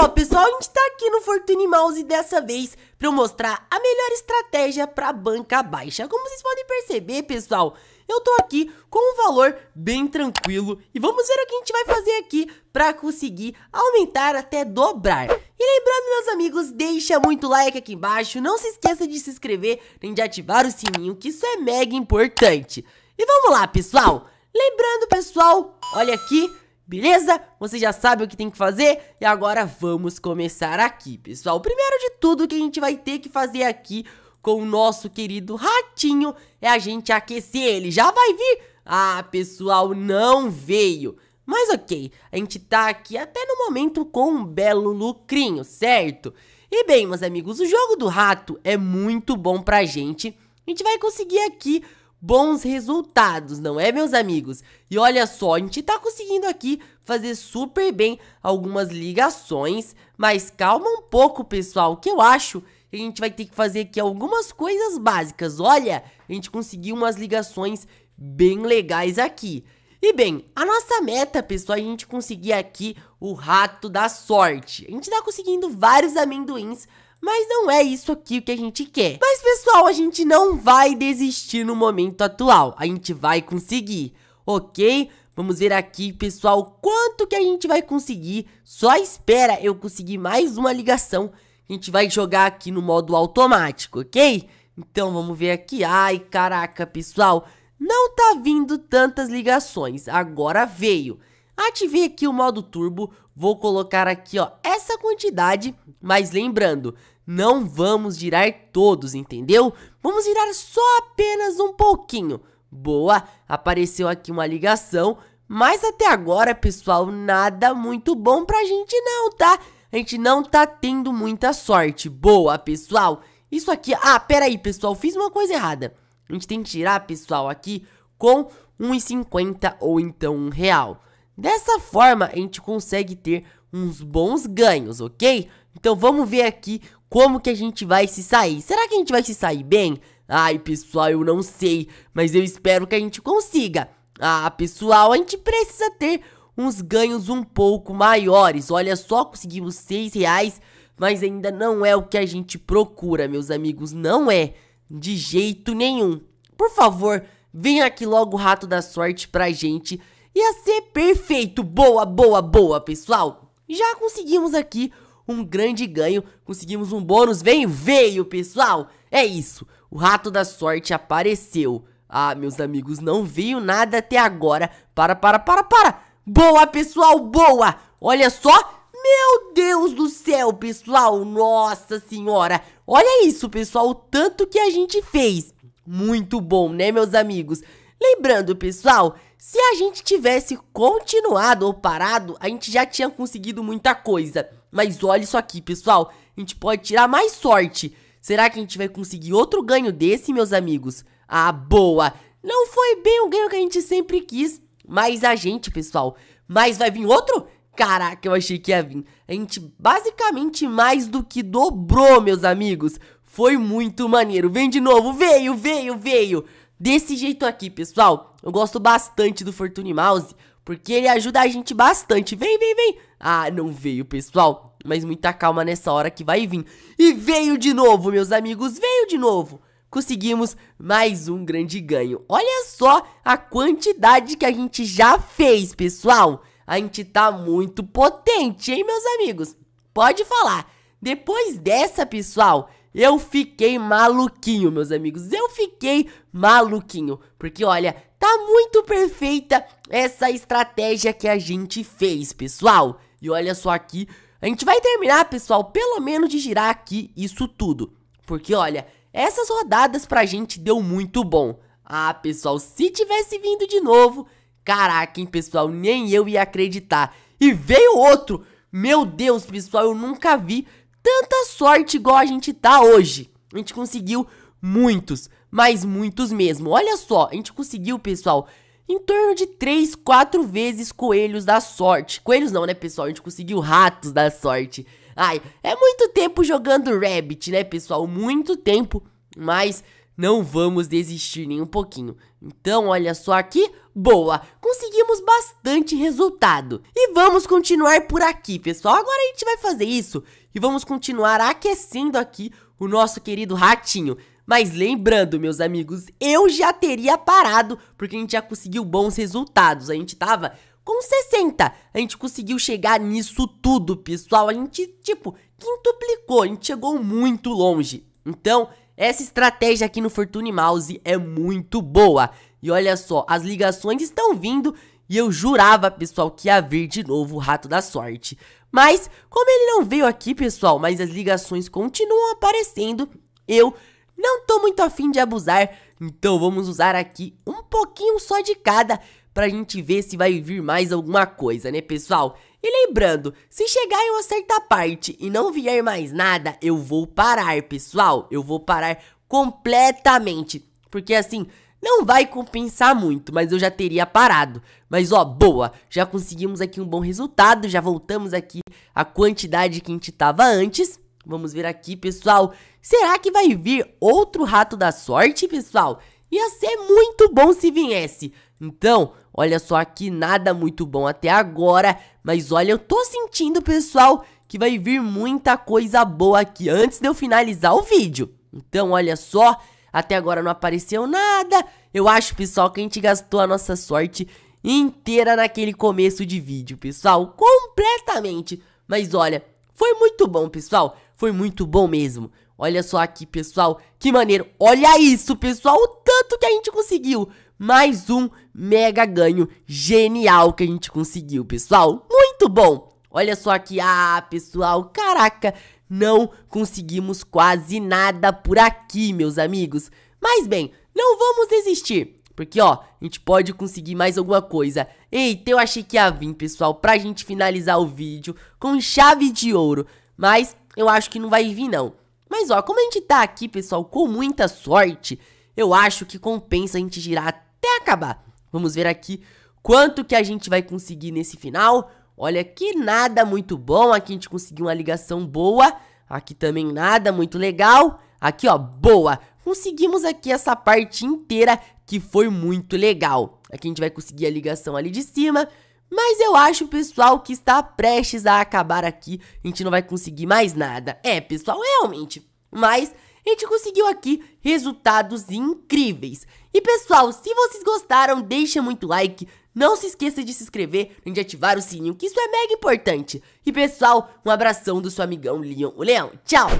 só, pessoal, a gente tá aqui no Fortune Mouse dessa vez para eu mostrar a melhor estratégia para banca baixa. Como vocês podem perceber, pessoal, eu tô aqui com um valor bem tranquilo e vamos ver o que a gente vai fazer aqui para conseguir aumentar até dobrar. E lembrando, meus amigos, deixa muito like aqui embaixo, não se esqueça de se inscrever nem de ativar o sininho, que isso é mega importante. E vamos lá, pessoal. Lembrando, pessoal, olha aqui, Beleza? Você já sabe o que tem que fazer e agora vamos começar aqui, pessoal. Primeiro de tudo que a gente vai ter que fazer aqui com o nosso querido ratinho é a gente aquecer ele. Já vai vir? Ah, pessoal, não veio. Mas ok, a gente tá aqui até no momento com um belo lucrinho, certo? E bem, meus amigos, o jogo do rato é muito bom pra gente. A gente vai conseguir aqui bons resultados, não é, meus amigos? E olha só, a gente tá conseguindo aqui fazer super bem algumas ligações, mas calma um pouco, pessoal, que eu acho que a gente vai ter que fazer aqui algumas coisas básicas. Olha, a gente conseguiu umas ligações bem legais aqui. E bem, a nossa meta, pessoal, é a gente conseguir aqui o rato da sorte. A gente tá conseguindo vários amendoins, mas não é isso aqui que a gente quer. Mas pessoal, a gente não vai desistir no momento atual. A gente vai conseguir, ok? Vamos ver aqui, pessoal, quanto que a gente vai conseguir. Só espera eu conseguir mais uma ligação. A gente vai jogar aqui no modo automático, ok? Então vamos ver aqui. Ai, caraca, pessoal, não tá vindo tantas ligações. Agora veio. Ativei aqui o modo turbo, vou colocar aqui ó, essa quantidade, mas lembrando, não vamos girar todos, entendeu? Vamos girar só apenas um pouquinho. Boa, apareceu aqui uma ligação, mas até agora, pessoal, nada muito bom pra gente não, tá? A gente não tá tendo muita sorte. Boa, pessoal. Isso aqui... Ah, peraí, pessoal, fiz uma coisa errada. A gente tem que tirar, pessoal, aqui com 1,50 ou então 1 real. Dessa forma, a gente consegue ter uns bons ganhos, ok? Então vamos ver aqui como que a gente vai se sair. Será que a gente vai se sair bem? Ai, pessoal, eu não sei, mas eu espero que a gente consiga. Ah, pessoal, a gente precisa ter uns ganhos um pouco maiores. Olha só, conseguimos 6 reais, mas ainda não é o que a gente procura, meus amigos. Não é, de jeito nenhum. Por favor, venha aqui logo o Rato da Sorte pra gente Ia ser perfeito! Boa, boa, boa, pessoal! Já conseguimos aqui um grande ganho, conseguimos um bônus, veio, veio, pessoal! É isso, o rato da sorte apareceu. Ah, meus amigos, não veio nada até agora. Para, para, para, para! Boa, pessoal, boa! Olha só, meu Deus do céu, pessoal! Nossa senhora! Olha isso, pessoal, o tanto que a gente fez! Muito bom, né, meus amigos? Lembrando, pessoal, se a gente tivesse continuado ou parado, a gente já tinha conseguido muita coisa. Mas olha isso aqui, pessoal. A gente pode tirar mais sorte. Será que a gente vai conseguir outro ganho desse, meus amigos? Ah, boa! Não foi bem o ganho que a gente sempre quis. Mas a gente, pessoal. Mas vai vir outro? Caraca, eu achei que ia vir. A gente basicamente mais do que dobrou, meus amigos. Foi muito maneiro. Vem de novo. Veio, veio, veio desse jeito aqui, pessoal. Eu gosto bastante do Fortune Mouse, porque ele ajuda a gente bastante. Vem, vem, vem. Ah, não veio, pessoal. Mas muita calma nessa hora que vai vir. E veio de novo, meus amigos, veio de novo. Conseguimos mais um grande ganho. Olha só a quantidade que a gente já fez, pessoal. A gente tá muito potente, hein, meus amigos? Pode falar. Depois dessa, pessoal, eu fiquei maluquinho, meus amigos. Eu fiquei maluquinho. Porque, olha, tá muito perfeita essa estratégia que a gente fez, pessoal. E olha só aqui. A gente vai terminar, pessoal, pelo menos de girar aqui isso tudo. Porque, olha, essas rodadas pra gente deu muito bom. Ah, pessoal, se tivesse vindo de novo... Caraca, hein, pessoal, nem eu ia acreditar. E veio outro! Meu Deus, pessoal, eu nunca vi tanta sorte igual a gente tá hoje. A gente conseguiu muitos, mas muitos mesmo. Olha só, a gente conseguiu, pessoal, em torno de 3, 4 vezes coelhos da sorte. Coelhos não, né, pessoal? A gente conseguiu ratos da sorte. Ai, é muito tempo jogando Rabbit, né, pessoal? Muito tempo, mas não vamos desistir nem um pouquinho. Então, olha só aqui. Boa, conseguimos bastante resultado. E vamos continuar por aqui, pessoal. Agora a gente vai fazer isso e vamos continuar aquecendo aqui o nosso querido ratinho. Mas lembrando, meus amigos, eu já teria parado, porque a gente já conseguiu bons resultados. A gente tava com 60. A gente conseguiu chegar nisso tudo, pessoal. A gente, tipo, quintuplicou. A gente chegou muito longe. Então, essa estratégia aqui no Fortune Mouse é muito boa. E olha só, as ligações estão vindo e eu jurava, pessoal, que ia vir de novo o Rato da Sorte. Mas, como ele não veio aqui, pessoal, mas as ligações continuam aparecendo, eu não tô muito afim de abusar, então vamos usar aqui um pouquinho só de cada pra gente ver se vai vir mais alguma coisa, né, pessoal? E lembrando, se chegar em uma certa parte e não vier mais nada, eu vou parar, pessoal. Eu vou parar completamente, porque assim, não vai compensar muito, mas eu já teria parado. Mas ó, boa, já conseguimos aqui um bom resultado, já voltamos aqui a quantidade que a gente tava antes. Vamos ver aqui, pessoal. Será que vai vir outro rato da sorte, pessoal? Ia ser muito bom se viesse. Então, Olha só que nada muito bom até agora, mas olha, eu tô sentindo, pessoal, que vai vir muita coisa boa aqui antes de eu finalizar o vídeo. Então, olha só, até agora não apareceu nada. Eu acho, pessoal, que a gente gastou a nossa sorte inteira naquele começo de vídeo, pessoal, completamente. Mas olha, foi muito bom, pessoal, foi muito bom mesmo. Olha só aqui, pessoal, que maneiro. Olha isso, pessoal, o tanto que a gente conseguiu mais um mega ganho genial que a gente conseguiu, pessoal. Muito bom! Olha só aqui, ah, pessoal, caraca, não conseguimos quase nada por aqui, meus amigos. Mas bem, não vamos desistir. Porque, ó, a gente pode conseguir mais alguma coisa. Eita, eu achei que ia vir, pessoal, pra gente finalizar o vídeo com chave de ouro. Mas eu acho que não vai vir, não. Mas, ó, como a gente tá aqui, pessoal, com muita sorte, eu acho que compensa a gente girar até acabar. Vamos ver aqui quanto que a gente vai conseguir nesse final. Olha que nada muito bom, aqui a gente conseguiu uma ligação boa, aqui também nada muito legal. Aqui ó, boa, conseguimos aqui essa parte inteira que foi muito legal. Aqui a gente vai conseguir a ligação ali de cima, mas eu acho, pessoal, que está prestes a acabar aqui. A gente não vai conseguir mais nada. É, pessoal, realmente. Mas a gente conseguiu aqui resultados incríveis. E pessoal, se vocês gostaram, deixa muito like, não se esqueça de se inscrever e de ativar o sininho, que isso é mega importante. E pessoal, um abração do seu amigão Leon, o Leão. Tchau!